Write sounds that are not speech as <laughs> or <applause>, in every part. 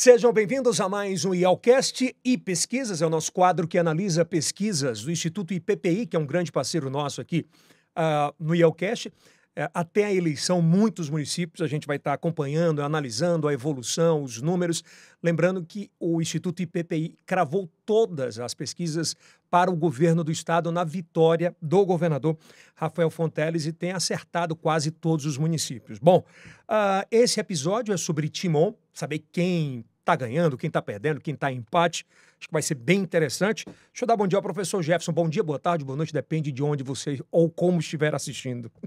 Sejam bem-vindos a mais um IALCast e Pesquisas, é o nosso quadro que analisa pesquisas do Instituto IPPI, que é um grande parceiro nosso aqui uh, no IALCast. É, até a eleição, muitos municípios, a gente vai estar acompanhando, analisando a evolução, os números. Lembrando que o Instituto IPPI cravou todas as pesquisas para o governo do estado na vitória do governador Rafael Fonteles e tem acertado quase todos os municípios. Bom, uh, esse episódio é sobre Timon, saber quem está ganhando, quem está perdendo, quem está em empate. Acho que vai ser bem interessante. Deixa eu dar bom dia ao professor Jefferson. Bom dia, boa tarde, boa noite, depende de onde você ou como estiver assistindo. <laughs>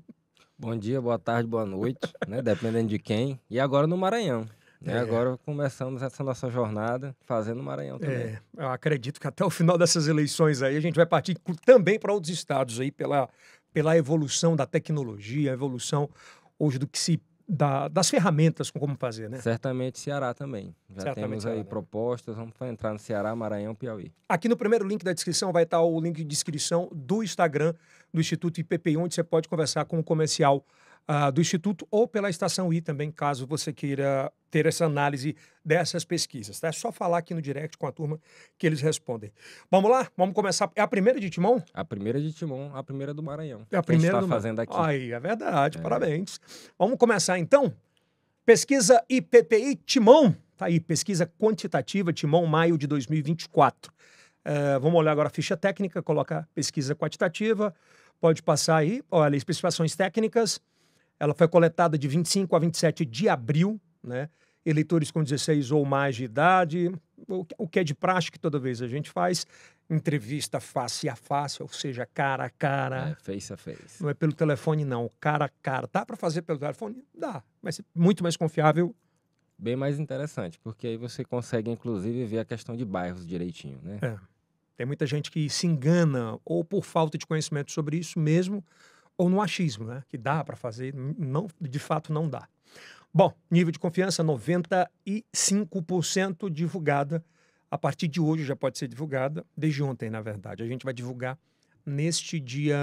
Bom dia, boa tarde, boa noite, né? Dependendo de quem. E agora no Maranhão. Né? É. Agora começamos essa nossa jornada fazendo Maranhão é, também. É, eu acredito que até o final dessas eleições aí a gente vai partir também para outros estados aí pela, pela evolução da tecnologia, a evolução hoje do que se da, das ferramentas como fazer, né? Certamente Ceará também. Já Certamente temos aí né? propostas, vamos entrar no Ceará, Maranhão, Piauí. Aqui no primeiro link da descrição vai estar tá o link de descrição do Instagram do Instituto IPPI, onde você pode conversar com o comercial uh, do Instituto ou pela Estação I também, caso você queira ter essa análise dessas pesquisas. Tá? É só falar aqui no direct com a turma que eles respondem. Vamos lá? Vamos começar. É a primeira de Timon? A primeira de Timon, a primeira do Maranhão. É a primeira que a gente tá fazendo aqui. Aí, é verdade, é. parabéns. Vamos começar então? Pesquisa IPPI Timon. Tá aí, pesquisa quantitativa Timon, maio de 2024. É, vamos olhar agora a ficha técnica, coloca pesquisa quantitativa, pode passar aí, olha, especificações técnicas, ela foi coletada de 25 a 27 de abril, né? Eleitores com 16 ou mais de idade, o que é de prática toda vez a gente faz, entrevista face a face, ou seja, cara a cara. É, face a face. Não é pelo telefone, não, cara a cara. Dá para fazer pelo telefone? Dá, mas é muito mais confiável bem mais interessante, porque aí você consegue, inclusive, ver a questão de bairros direitinho, né? É. Tem muita gente que se engana, ou por falta de conhecimento sobre isso mesmo, ou no achismo, né? Que dá para fazer, não, de fato não dá. Bom, nível de confiança 95% divulgada. A partir de hoje já pode ser divulgada, desde ontem, na verdade. A gente vai divulgar neste dia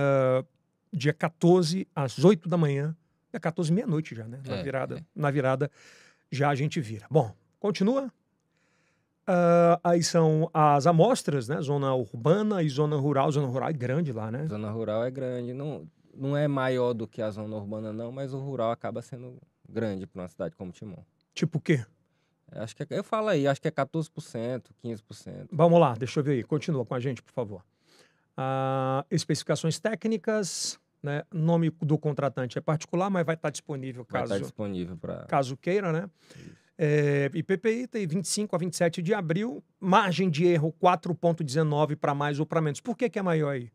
dia 14 às 8 da manhã, é 14 meia-noite já, né? Na é, virada, é. na virada já a gente vira. Bom, continua. Uh, aí são as amostras, né? Zona urbana e zona rural. Zona rural é grande lá, né? Zona rural é grande. Não, não é maior do que a zona urbana, não, mas o rural acaba sendo grande para uma cidade como Timon. Tipo o quê? Acho que é, eu falo aí, acho que é 14%, 15%. Vamos lá, deixa eu ver aí. Continua com a gente, por favor. Uh, especificações técnicas. Né? Nome do contratante é particular, mas vai estar tá disponível tá caso. Vai estar disponível para. Caso queira, né? É, e PPI tem 25 a 27 de abril, margem de erro 4,19 para mais ou para menos. Por que, que é maior aí?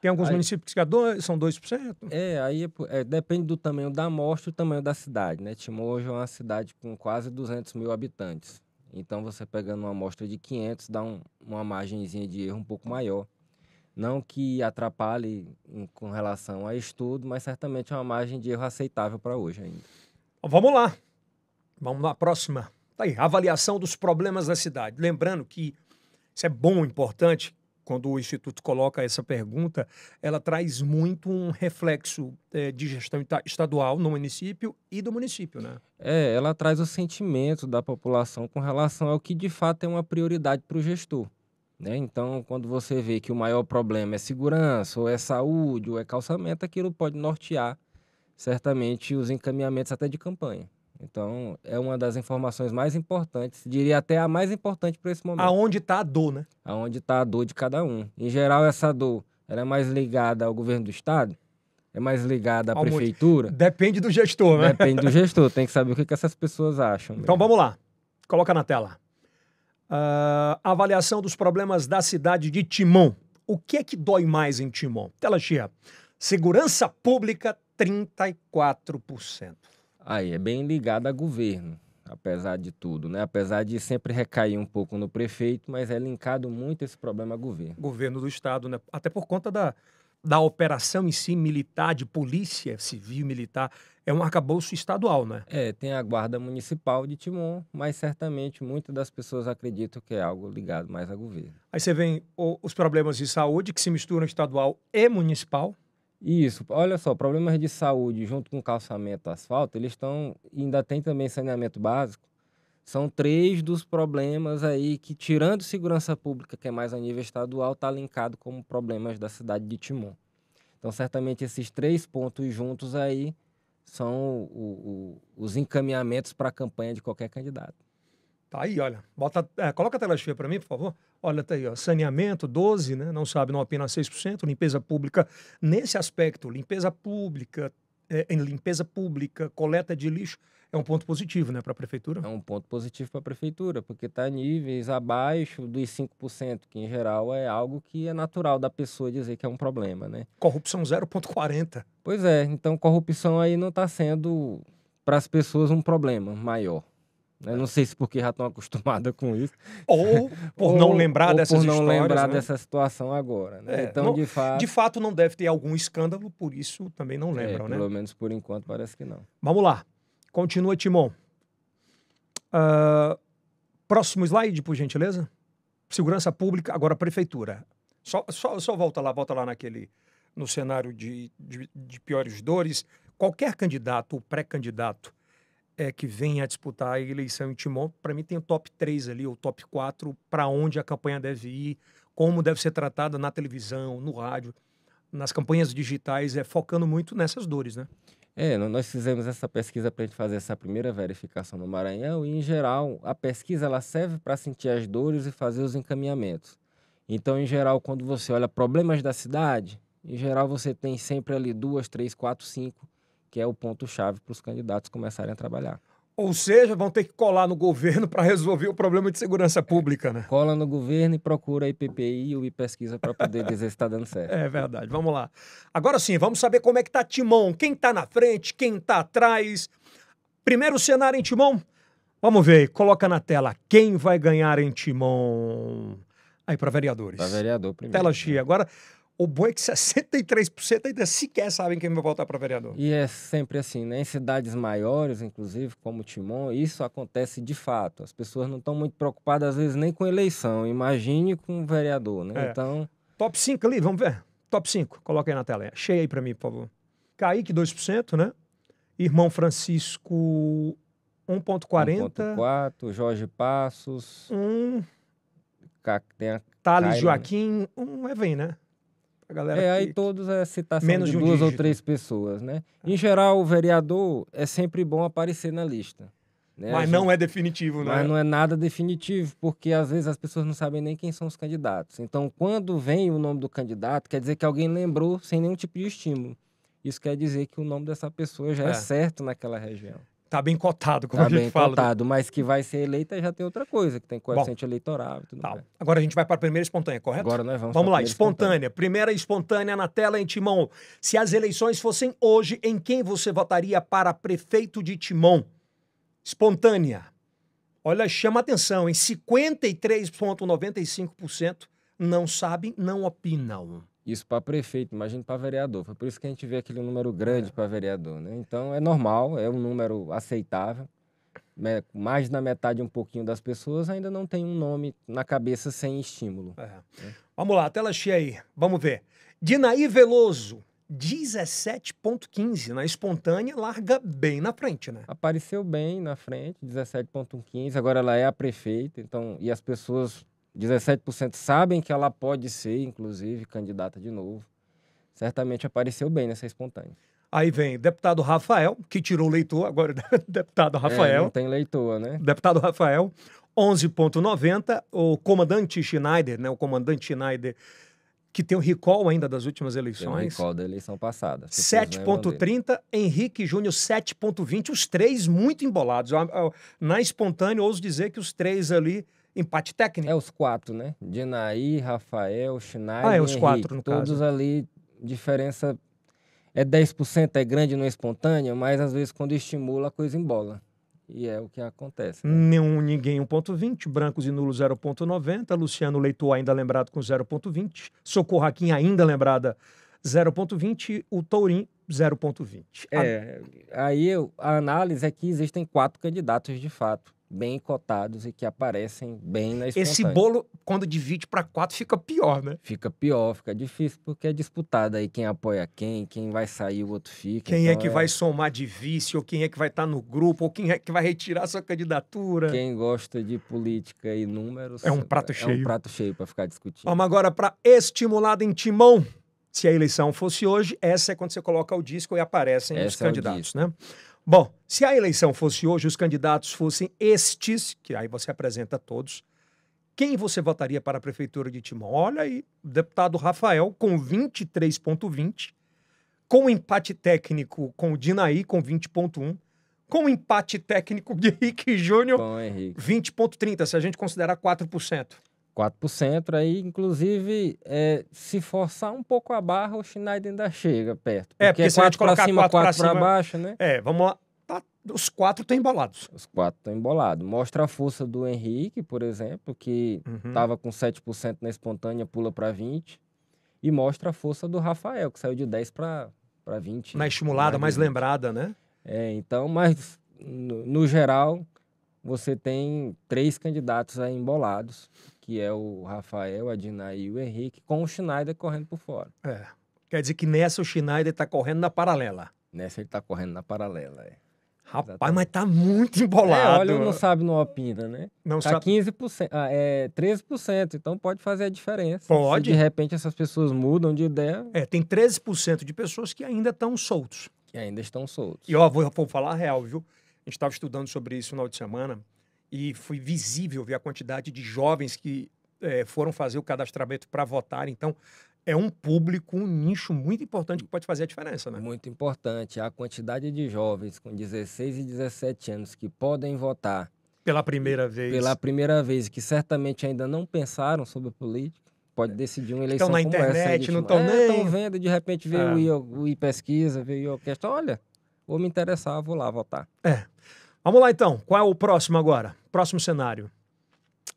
Tem alguns aí, municípios que é dois, são 2%? É, aí é, é, depende do tamanho da amostra e do tamanho da cidade. Né? hoje é uma cidade com quase 200 mil habitantes. Então, você pegando uma amostra de 500, dá um, uma margenzinha de erro um pouco maior. Não que atrapalhe em, com relação a estudo, mas certamente é uma margem de erro aceitável para hoje ainda. Vamos lá. Vamos na próxima. Tá aí, avaliação dos problemas da cidade. Lembrando que isso é bom, importante, quando o Instituto coloca essa pergunta, ela traz muito um reflexo é, de gestão estadual no município e do município, né? É, ela traz o sentimento da população com relação ao que de fato é uma prioridade para o gestor. Né? Então, quando você vê que o maior problema é segurança, ou é saúde, ou é calçamento, aquilo pode nortear certamente os encaminhamentos até de campanha. Então, é uma das informações mais importantes, diria até a mais importante para esse momento. Aonde está a dor, né? Aonde está a dor de cada um. Em geral, essa dor ela é mais ligada ao governo do Estado, é mais ligada à prefeitura. Depende do gestor, né? Depende do gestor, tem que saber o que, que essas pessoas acham. Mesmo. Então, vamos lá. Coloca na tela. Uh, avaliação dos problemas da cidade de Timon. O que é que dói mais em Timon? Tela cheia. Segurança pública, 34%. Aí, é bem ligado a governo, apesar de tudo, né? Apesar de sempre recair um pouco no prefeito, mas é linkado muito esse problema a governo. Governo do Estado, né? Até por conta da, da operação em si, militar, de polícia civil, militar, é um arcabouço estadual, né? É, tem a Guarda Municipal de Timon, mas certamente muitas das pessoas acreditam que é algo ligado mais ao governo. Aí você vem os problemas de saúde que se misturam estadual e municipal. Isso, olha só, problemas de saúde junto com calçamento, asfalto, eles estão, ainda tem também saneamento básico, são três dos problemas aí que, tirando segurança pública, que é mais a nível estadual, está linkado como problemas da cidade de Timon. Então, certamente, esses três pontos juntos aí são o, o, os encaminhamentos para a campanha de qualquer candidato. Tá aí, olha. Bota, é, coloca a tela cheia para mim, por favor. Olha, tá aí, ó. Saneamento, 12, né? Não sabe, não apenas 6%. Limpeza pública, nesse aspecto, limpeza pública, é, em limpeza pública, coleta de lixo, é um ponto positivo, né, para a prefeitura? É um ponto positivo para a prefeitura, porque está níveis abaixo dos 5%, que em geral é algo que é natural da pessoa dizer que é um problema, né? Corrupção 0,40. Pois é, então corrupção aí não está sendo para as pessoas um problema maior não sei se porque já estão acostumadas com isso. Ou <laughs> por ou, não lembrar ou dessas por não lembrar né? dessa situação agora. Né? É, então, não, de, fato... de fato, não deve ter algum escândalo, por isso também não é, lembram, é, pelo né? Pelo menos por enquanto parece que não. Vamos lá. Continua, Timon. Uh, próximo slide, por gentileza. Segurança Pública, agora Prefeitura. Só, só, só volta lá, volta lá naquele... No cenário de, de, de piores dores, qualquer candidato ou pré-candidato é, que venha a disputar a eleição em Timon, para mim tem o top 3 ali, ou top 4, para onde a campanha deve ir, como deve ser tratada na televisão, no rádio, nas campanhas digitais, é focando muito nessas dores, né? É, nós fizemos essa pesquisa para a gente fazer essa primeira verificação no Maranhão e, em geral, a pesquisa ela serve para sentir as dores e fazer os encaminhamentos. Então, em geral, quando você olha problemas da cidade, em geral você tem sempre ali duas, três, quatro, cinco que é o ponto-chave para os candidatos começarem a trabalhar. Ou seja, vão ter que colar no governo para resolver o problema de segurança é, pública, né? Cola no governo e procura a IPPI ou pesquisa para poder dizer se está dando certo. É verdade, vamos lá. Agora sim, vamos saber como é que está Timão. Quem está na frente, quem está atrás. Primeiro cenário em Timão. Vamos ver, coloca na tela quem vai ganhar em Timão. Aí, para vereadores. Para vereador primeiro. Tela cheia. Agora, o bom é que 63% ainda sequer sabem quem vai voltar para vereador. E é sempre assim, né? Em cidades maiores, inclusive, como Timon, isso acontece de fato. As pessoas não estão muito preocupadas, às vezes, nem com eleição. Imagine com o vereador, né? É. Então... Top 5 ali, vamos ver. Top 5, coloca aí na tela. Cheia aí para mim, por favor. Kaique, 2%, né? Irmão Francisco, 1,40. 1,4. Jorge Passos. 1. Um... Tem Thales Caio, né? Joaquim, um é vem, né? A galera é, que... aí todos é citação Menos de, de um duas dígito. ou três pessoas, né? Ah. Em geral, o vereador é sempre bom aparecer na lista. Né? Mas gente... não é definitivo, né? Mas não é nada definitivo, porque às vezes as pessoas não sabem nem quem são os candidatos. Então, quando vem o nome do candidato, quer dizer que alguém lembrou sem nenhum tipo de estímulo. Isso quer dizer que o nome dessa pessoa já é, é certo naquela região. Tá bem cotado, como tá a gente bem fala. cotado, mas que vai ser eleita já tem outra coisa, que tem coeficiente Bom, eleitoral e tudo tá. mais. Agora a gente vai para a primeira espontânea, correto? Agora nós vamos Vamos lá, espontânea. espontânea. Primeira espontânea na tela em Timão. Se as eleições fossem hoje, em quem você votaria para prefeito de Timão? Espontânea. Olha, chama atenção, em 53,95% não sabem, não opinam. Isso para prefeito, imagina para vereador. Foi por isso que a gente vê aquele número grande é. para vereador. Né? Então é normal, é um número aceitável. Né? Mais da metade, um pouquinho das pessoas ainda não tem um nome na cabeça sem estímulo. É. Né? Vamos lá, tela cheia aí. Vamos ver. Dinaí Veloso, 17.15 na espontânea, larga bem na frente, né? Apareceu bem na frente, 17.15. Agora ela é a prefeita, então, e as pessoas 17% sabem que ela pode ser, inclusive, candidata de novo. Certamente apareceu bem nessa espontânea. Aí vem deputado Rafael, que tirou leitor, agora <laughs> deputado é, Rafael. É, não tem leitor, né? Deputado Rafael, 11.90. O comandante Schneider, né? O comandante Schneider, que tem o um recall ainda das últimas eleições. Tem um recall da eleição passada. 7.30. É Henrique Júnior, 7.20. Os três muito embolados. Na espontânea, ouso dizer que os três ali empate técnico. É os quatro, né? Dinaí, Rafael, Schneider. Ah, é os quatro, no Todos caso. ali, diferença é 10%, é grande, não é espontânea, mas às vezes quando estimula, a coisa embola. E é o que acontece. Né? Nenhum, ninguém 1,20, Brancos e Nulos 0,90, Luciano Leitor ainda lembrado com 0,20, Socorro Raquim ainda lembrada 0,20, o Tourim 0,20. É, aí eu, a análise é que existem quatro candidatos de fato bem cotados e que aparecem bem na espontânea. Esse bolo, quando divide para quatro, fica pior, né? Fica pior, fica difícil, porque é disputado aí quem apoia quem, quem vai sair, o outro fica. Quem é então é que é... vai somar de vice, ou quem é que vai estar tá no grupo, ou quem é que vai retirar sua candidatura. Quem gosta de política e números... É um prato é cheio. É um prato cheio para ficar discutindo. Vamos agora para estimulado em timão. Se a eleição fosse hoje, essa é quando você coloca o disco e aparecem essa é os candidatos, é né? Bom, se a eleição fosse hoje, os candidatos fossem estes, que aí você apresenta todos, quem você votaria para a prefeitura de Timon? Olha aí, deputado Rafael com 23,20, com empate técnico com o Dinaí com 20,1, com empate técnico de Henrique Júnior 20,30, se a gente considerar 4%. 4%, aí, inclusive, é, se forçar um pouco a barra, o Schneider ainda chega perto. Porque é, porque é 4 para cima, 4 para baixo, né? É, vamos lá. Tá, os quatro estão embolados. Os quatro estão embolados. Mostra a força do Henrique, por exemplo, que estava uhum. com 7% na espontânea, pula para 20%. E mostra a força do Rafael, que saiu de 10 para 20. Na estimulada, mais, mais lembrada, né? É, então, mas no, no geral, você tem três candidatos aí embolados que é o Rafael, a Dinah e o Henrique, com o Schneider correndo por fora. É. Quer dizer que nessa o Schneider está correndo na paralela. Nessa ele está correndo na paralela, é. Rapaz, Exatamente. mas tá muito embolado. É, olha, não sabe não opina, né? Não tá sabe. 15%, ah, é 13%, então pode fazer a diferença. Pode. Se de repente essas pessoas mudam de ideia. É, tem 13% de pessoas que ainda estão soltos. Que ainda estão soltos. E ó, vou, vou falar a real, viu? A gente estava estudando sobre isso no final de semana e foi visível ver a quantidade de jovens que é, foram fazer o cadastramento para votar. Então, é um público, um nicho muito importante que pode fazer a diferença, né? Muito importante. A quantidade de jovens com 16 e 17 anos que podem votar. Pela primeira vez. Pela primeira vez, que certamente ainda não pensaram sobre política. Pode decidir uma eleição. Estão na internet, essa, não estão é, nem. Estão vendo, de repente veio é. o, I, o I Pesquisa, veio o I Olha, vou me interessar, vou lá votar. É. Vamos lá então. Qual é o próximo agora? Próximo cenário.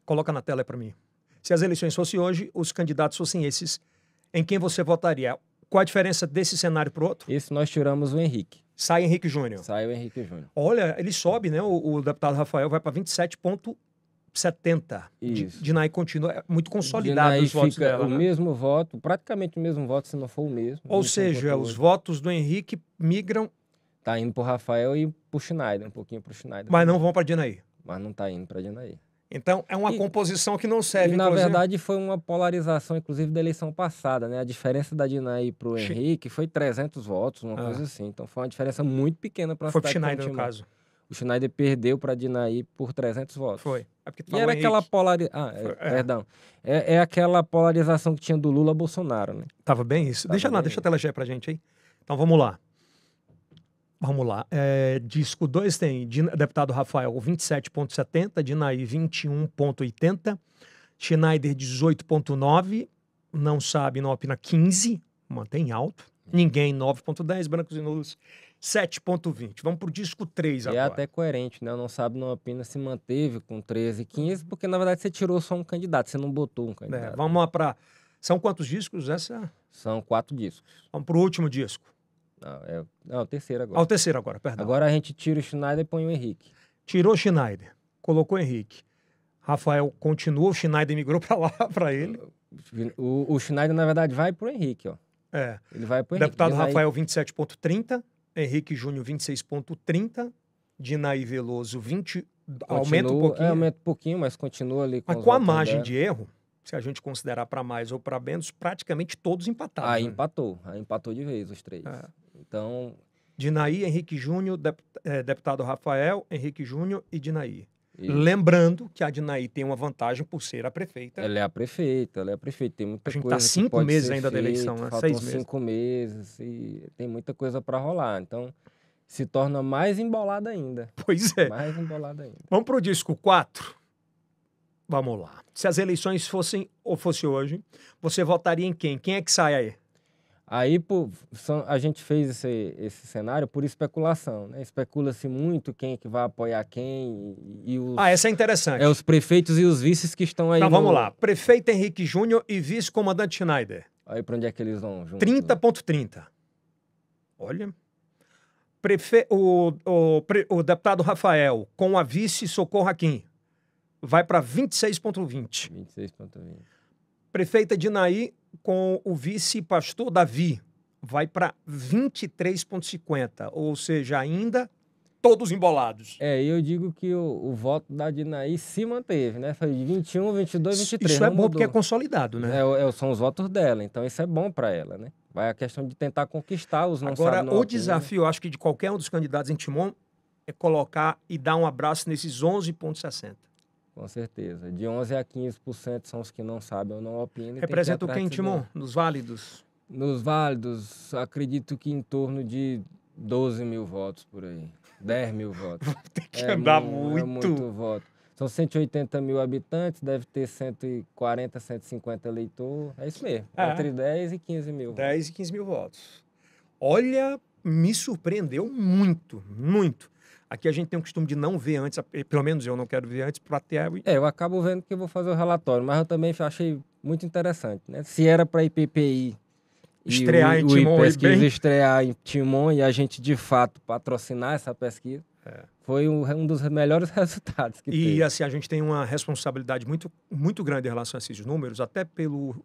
Coloca na tela para mim. Se as eleições fossem hoje, os candidatos fossem esses, em quem você votaria? Qual a diferença desse cenário para o outro? Esse nós tiramos o Henrique. Sai Henrique Júnior. Sai o Henrique Júnior. Olha, ele sobe, né? O, o deputado Rafael vai para 27,70 de, de NAI contínua. É muito consolidado Dinai os votos dela. O né? mesmo voto, praticamente o mesmo voto, se não for o mesmo. Ou seja, os votos do Henrique migram Tá indo pro Rafael e pro Schneider, um pouquinho pro Schneider. Mas não vão pra Dinaí. Mas não tá indo pra Dinaí. Então é uma e, composição que não serve. E, na inclusive... verdade foi uma polarização, inclusive, da eleição passada, né? A diferença da Dinaí pro o Henrique foi 300 votos, uma ah. coisa assim. Então foi uma diferença muito pequena para Foi pro Schneider, no caso. O Schneider perdeu para Dinaí por 300 votos. Foi. É e era aquela polarização. Ah, é, é. perdão. É, é, aquela polarização que tinha do Lula Bolsonaro, né? Tava bem isso. Tava deixa lá, deixa a tela para pra gente aí. Então vamos lá. Vamos lá. É, disco 2 tem deputado Rafael 27,70, Dinaí 21,80, Schneider 18,9, não sabe, não opina 15, mantém alto. Ninguém 9,10, Brancos e Nulos 7,20. Vamos para o disco 3 agora. e é até coerente, né? Não sabe, não opina se manteve com 13 15, porque na verdade você tirou só um candidato, você não botou um é, candidato. É, vamos lá para. São quantos discos essa? São quatro discos. Vamos para o último disco. Ah, é, o terceiro agora. Ah, o terceiro agora, perdão. Agora a gente tira o Schneider e põe o Henrique. Tirou o Schneider, colocou o Henrique. Rafael continua, o Schneider migrou para lá, <laughs> para ele. O, o, Schneider, na verdade, vai para o Henrique, ó. É. Ele vai para Deputado Henrique. Rafael, vai... 27,30. Henrique Júnior, 26,30. Dinaí Veloso, 20. Continua, aumenta um é, pouquinho. É, aumenta um pouquinho, mas continua ali com Mas com a margem de erro, se a gente considerar para mais ou para menos, praticamente todos empataram. Aí né? empatou, aí empatou de vez os três. É. Então. Dinaí, Henrique Júnior, dep é, deputado Rafael, Henrique Júnior e Dinaí. E... Lembrando que a Dinaí tem uma vantagem por ser a prefeita. Ela é a prefeita, ela é a prefeita. Tem muita a gente tá Está cinco meses ainda da eleição, né? Seis meses. Cinco meses e tem muita coisa para rolar. Então se torna mais embolada ainda. <laughs> Pois é. Mais embolada ainda. Vamos para o disco 4. Vamos lá. Se as eleições fossem ou fosse hoje, você votaria em quem? Quem é que sai aí? Aí são, a gente fez esse, esse cenário por especulação, né? Especula-se muito quem é que vai apoiar quem e, os... Ah, essa é interessante. É os prefeitos e os vices que estão aí Então no... vamos lá. Prefeito Henrique Júnior e vice-comandante Schneider. Aí para onde é que eles vão juntos? 30.30. Né? Olha... Prefe... O, o, pre... o deputado Rafael com a vice Socorro Raquim vai para 26.20. 26.20. Prefeita Dinaí com o vice-pastor Davi vai para 23,50, ou seja, ainda todos embolados. É, eu digo que o, o, voto da Dinaí se manteve, né? Foi de 21, 22, 23. Isso é bom mudou. porque é consolidado, né? É, é, são os votos dela, então isso é bom para ela, né? Vai a questão de tentar conquistar os não Agora, o né? desafio, acho que de qualquer um dos candidatos em Timon, é colocar e dar um abraço nesses 11,60. Com certeza. De 11 a 15% são os que não sabem ou não opinam. Representa o quê Timon, nos válidos? Nos válidos, acredito que em torno de 12 mil votos por aí. 10 mil votos. <laughs> Tem que é andar é muito. É muito voto. São 180 mil habitantes, deve ter 140, 150 eleitores. É isso mesmo. É. Entre 10 e 15 mil. 10 e 15 mil votos. Olha, me surpreendeu muito, muito. Aqui a gente tem o costume de não ver antes, eh, pelo menos eu não quero ver antes, para ter. É, eu acabo vendo que eu vou fazer o relatório, mas eu também achei muito interessante, né? Se era para IPPI estrear e o, em Timon, o pesquisa bem... estrear em Timon e a gente de fato patrocinar essa pesquisa. É. Foi um, dos melhores <laughs> resultados que E teve. assim, a gente tem uma responsabilidade muito, muito grande em relação a esses números, até pelo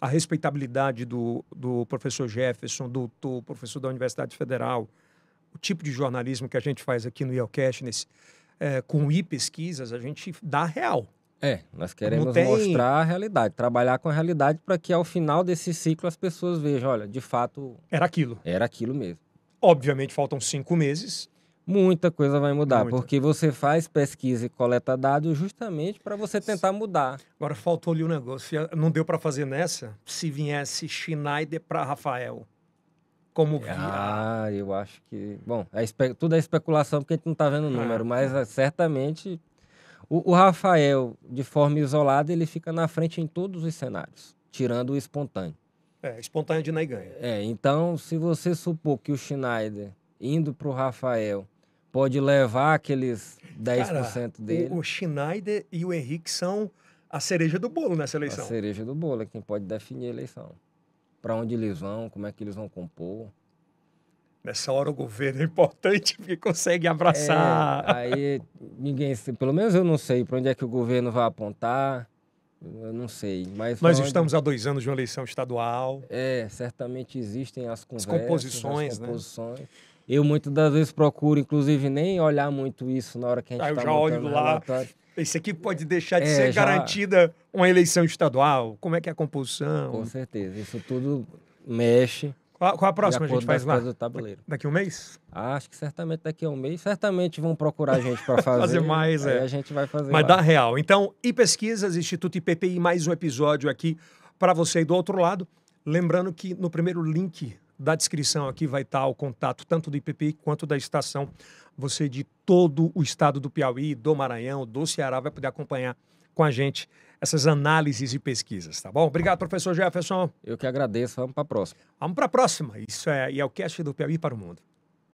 a respeitabilidade do, do professor Jefferson, doutor, professor da Universidade Federal, o tipo de jornalismo que a gente faz aqui no Yelcast, é, com e pesquisas, a gente dá real. É, nós queremos tem... mostrar a realidade, trabalhar com a realidade para que ao final desse ciclo as pessoas vejam, olha, de fato. Era aquilo. Era aquilo mesmo. Obviamente faltam cinco meses. Muita coisa vai mudar, Muita. porque você faz pesquisa e coleta dados justamente para você tentar mudar. Agora faltou ali um negócio, não deu para fazer nessa. Se viesse Schneider para Rafael, como que. Ah, eu acho que. Bom, é espe... tudo é especulação porque a gente não está vendo o número, ah, mas é. é. certamente o, o, Rafael, de forma isolada, ele fica na frente em todos os cenários, tirando o espontâneo. É, espontâneo de Ney ganha. É, então se você supor que o Schneider, indo para o Rafael, pode levar aqueles 10% Cara, dele. O, o Schneider e o Henrique são a cereja do bolo nessa eleição. A cereja do bolo é quem pode definir a eleição para onde eles vão, como é que eles vão compor. Nessa hora o governo é importante <laughs> porque consegue abraçar. É, aí ninguém, pelo menos eu não sei para onde é que o governo vai apontar. Eu não sei, mas nós onde... estamos há dois anos de uma eleição estadual. É, certamente existem as conversas, as né? composições, as composições. Né? Eu muitas das vezes procuro, inclusive, nem olhar muito isso na hora que a gente está ah, eu tá já olho Relatório. Esse aqui pode deixar de é, ser já... garantida uma eleição estadual? Como é que é a composição? Com certeza, isso tudo mexe. Qual, qual a próxima a gente faz lá? Do tabuleiro. Daqui um mês? Ah, acho que certamente daqui a um mês. Certamente vão procurar a gente para fazer. <laughs> fazer mais, é. a gente vai fazer Mas dá real. Então, e pesquisas, Instituto IPPI, mais um episódio aqui para você aí do outro lado. Lembrando que no primeiro link da descrição aqui vai estar o contato tanto do IPPI quanto da estação. Você de todo o estado do Piauí, do Maranhão, do Ceará vai poder acompanhar com a gente essas análises e pesquisas, tá bom? Obrigado, professor Jefferson. Eu que agradeço. Vamos para a próxima. Vamos para a próxima. Isso é, e é o cast do Piauí para o mundo.